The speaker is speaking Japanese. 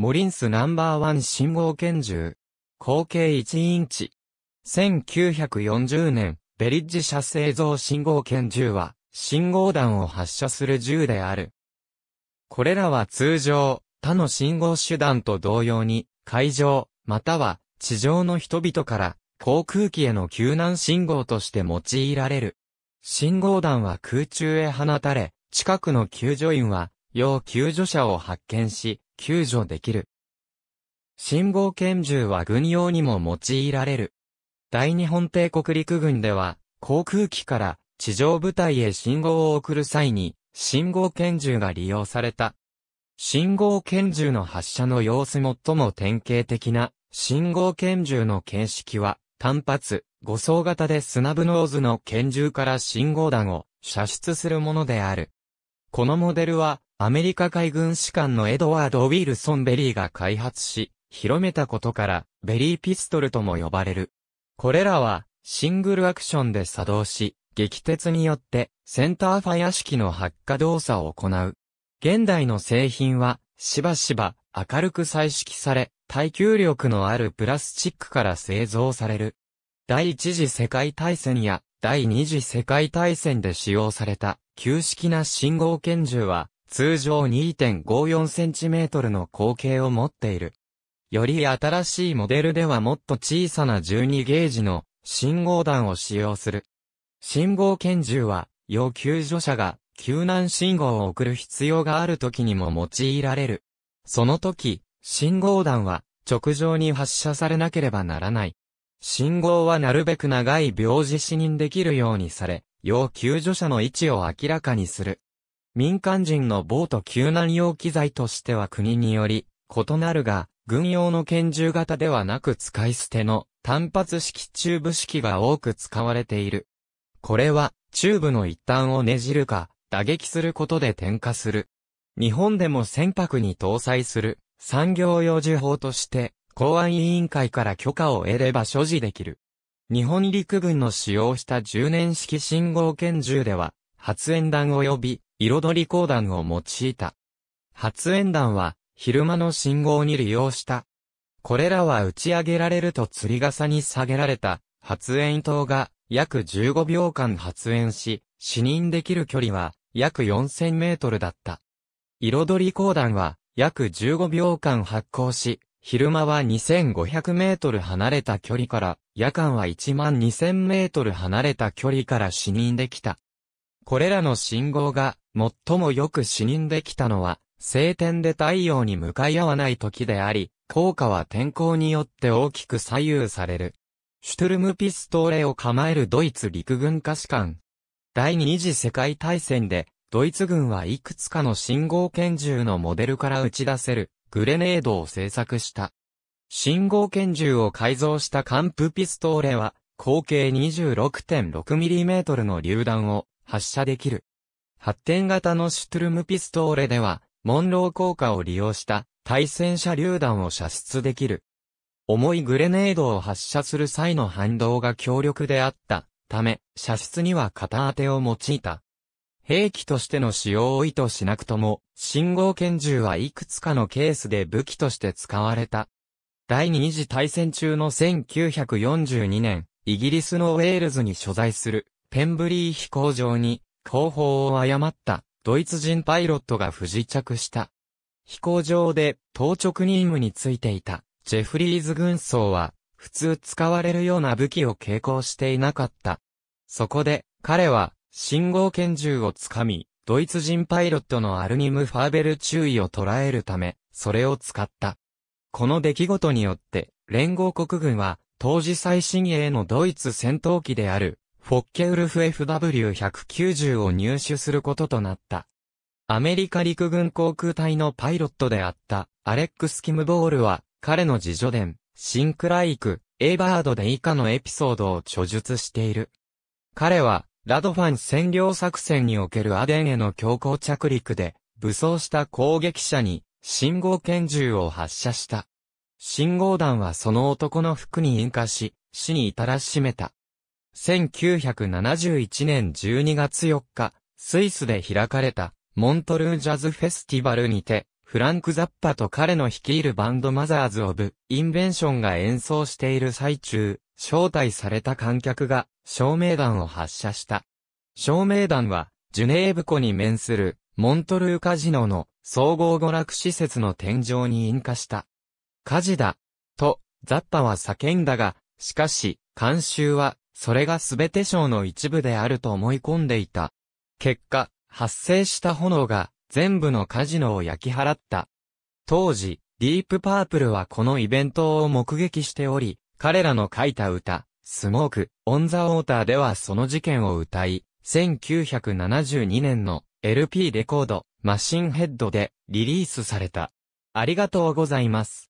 モリンスナンバーワン信号拳銃。口径1インチ。1940年、ベリッジ社製造信号拳銃は、信号弾を発射する銃である。これらは通常、他の信号手段と同様に、海上、または地上の人々から航空機への救難信号として用いられる。信号弾は空中へ放たれ、近くの救助員は、要救助者を発見し、救助できる。信号拳銃は軍用にも用いられる。大日本帝国陸軍では、航空機から地上部隊へ信号を送る際に、信号拳銃が利用された。信号拳銃の発射の様子最も典型的な信号拳銃の形式は単発、五層型でスナブノーズの拳銃から信号弾を射出するものである。このモデルはアメリカ海軍士官のエドワード・ウィルソン・ベリーが開発し、広めたことから、ベリーピストルとも呼ばれる。これらは、シングルアクションで作動し、撃鉄によって、センターファイア式の発火動作を行う。現代の製品は、しばしば、明るく彩色され、耐久力のあるプラスチックから製造される。第一次世界大戦や第二次世界大戦で使用された旧式な信号拳銃は通常 2.54cm の口径を持っている。より新しいモデルではもっと小さな12ゲージの信号弾を使用する。信号拳銃は、要救助者が救難信号を送る必要がある時にも用いられる。その時、信号弾は直上に発射されなければならない。信号はなるべく長い病児視認できるようにされ、要救助者の位置を明らかにする。民間人のボート救難用機材としては国により異なるが、軍用の拳銃型ではなく使い捨ての単発式チューブ式が多く使われている。これはチューブの一端をねじるか打撃することで点火する。日本でも船舶に搭載する産業用銃砲として公安委員会から許可を得れば所持できる。日本陸軍の使用した10年式信号拳銃では発煙弾及び彩り光弾を用いた。発煙弾は、昼間の信号に利用した。これらは打ち上げられると釣り傘に下げられた発煙筒が約15秒間発煙し、視認できる距離は約4000メートルだった。彩り光弾は約15秒間発光し、昼間は2500メートル離れた距離から、夜間は1万2000メートル離れた距離から視認できた。これらの信号が最もよく視認できたのは、晴天で太陽に向かい合わない時であり、効果は天候によって大きく左右される。シュトゥルムピストーレを構えるドイツ陸軍歌士官。第二次世界大戦で、ドイツ軍はいくつかの信号拳銃のモデルから打ち出せるグレネードを製作した。信号拳銃を改造したカンプピストーレは、口径 26.6mm の榴弾を発射できる。発展型のシュトゥルムピストーレでは、モンロー効果を利用した対戦車榴弾を射出できる。重いグレネードを発射する際の反動が強力であったため、射出には片当てを用いた。兵器としての使用を意図しなくとも、信号拳銃はいくつかのケースで武器として使われた。第二次大戦中の1942年、イギリスのウェールズに所在するペンブリー飛行場に、後方を誤った、ドイツ人パイロットが不時着した。飛行場で、当直任務についていた、ジェフリーズ軍曹は、普通使われるような武器を携行していなかった。そこで、彼は、信号拳銃をつかみ、ドイツ人パイロットのアルニム・ファーベル注意を捉えるため、それを使った。この出来事によって、連合国軍は、当時最新鋭のドイツ戦闘機である、フォッケウルフ FW190 を入手することとなった。アメリカ陸軍航空隊のパイロットであったアレックス・キムボールは彼の自助伝、シンクライク、エイバードで以下のエピソードを著述している。彼はラドファン占領作戦におけるアデンへの強行着陸で武装した攻撃者に信号拳銃を発射した。信号弾はその男の服に引火し、死に至らしめた。1971年12月4日、スイスで開かれた、モントルージャズフェスティバルにて、フランク・ザッパと彼の率いるバンドマザーズ・オブ・インベンションが演奏している最中、招待された観客が照明弾を発射した。照明弾は、ジュネーブ湖に面するモントルーカジノの総合娯楽施設の天井に引火した。火事だ、と、ザッパは叫んだが、しかし、監修は、それが全て章の一部であると思い込んでいた。結果、発生した炎が全部のカジノを焼き払った。当時、ディープパープルはこのイベントを目撃しており、彼らの書いた歌、スモーク、オンザウォーターではその事件を歌い、1972年の LP レコード、マシンヘッドでリリースされた。ありがとうございます。